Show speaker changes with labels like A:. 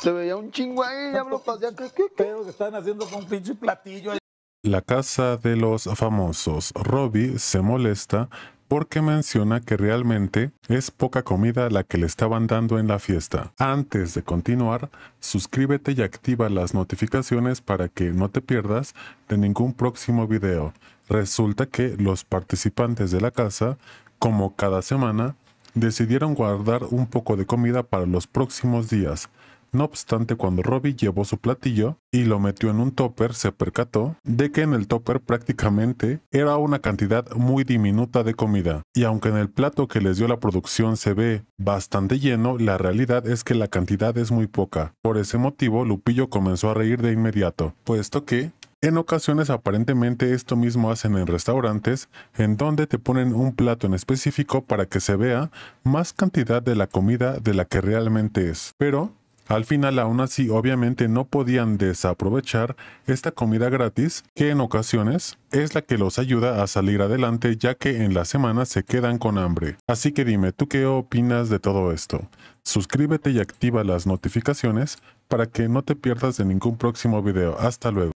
A: Se un haciendo con platillo La casa de los famosos. Robbie se molesta porque menciona que realmente es poca comida la que le estaban dando en la fiesta. Antes de continuar, suscríbete y activa las notificaciones para que no te pierdas de ningún próximo video. Resulta que los participantes de la casa, como cada semana, decidieron guardar un poco de comida para los próximos días. No obstante, cuando Robbie llevó su platillo y lo metió en un topper, se percató de que en el topper prácticamente era una cantidad muy diminuta de comida. Y aunque en el plato que les dio la producción se ve bastante lleno, la realidad es que la cantidad es muy poca. Por ese motivo, Lupillo comenzó a reír de inmediato, puesto que en ocasiones aparentemente esto mismo hacen en restaurantes, en donde te ponen un plato en específico para que se vea más cantidad de la comida de la que realmente es. Pero al final, aún así, obviamente no podían desaprovechar esta comida gratis, que en ocasiones es la que los ayuda a salir adelante, ya que en la semana se quedan con hambre. Así que dime, ¿tú qué opinas de todo esto? Suscríbete y activa las notificaciones para que no te pierdas de ningún próximo video. Hasta luego.